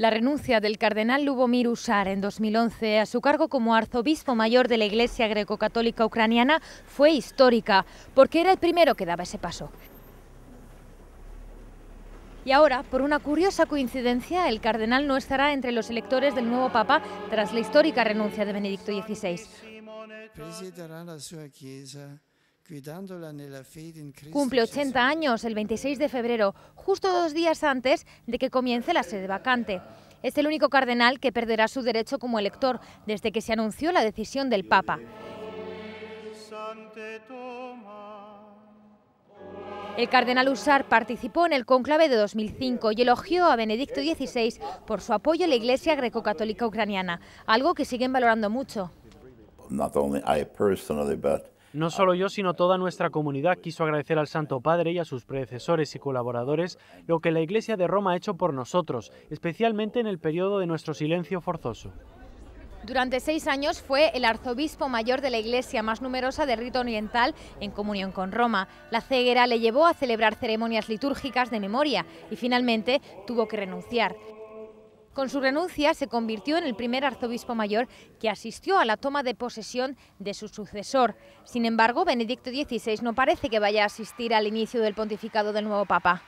La renuncia del cardenal Lubomir Usar en 2011 a su cargo como arzobispo mayor de la Iglesia Greco-Católica Ucraniana fue histórica, porque era el primero que daba ese paso. Y ahora, por una curiosa coincidencia, el cardenal no estará entre los electores del nuevo Papa tras la histórica renuncia de Benedicto XVI. Cumple 80 años el 26 de febrero, justo dos días antes de que comience la sede vacante. Es el único cardenal que perderá su derecho como elector desde que se anunció la decisión del Papa. El cardenal Usar participó en el conclave de 2005 y elogió a Benedicto XVI por su apoyo a la Iglesia greco-católica ucraniana, algo que siguen valorando mucho. No solo yo, sino toda nuestra comunidad quiso agradecer al Santo Padre y a sus predecesores y colaboradores lo que la Iglesia de Roma ha hecho por nosotros, especialmente en el periodo de nuestro silencio forzoso. Durante seis años fue el arzobispo mayor de la iglesia más numerosa de rito oriental en comunión con Roma. La ceguera le llevó a celebrar ceremonias litúrgicas de memoria y finalmente tuvo que renunciar. Con su renuncia se convirtió en el primer arzobispo mayor que asistió a la toma de posesión de su sucesor. Sin embargo, Benedicto XVI no parece que vaya a asistir al inicio del pontificado del nuevo Papa.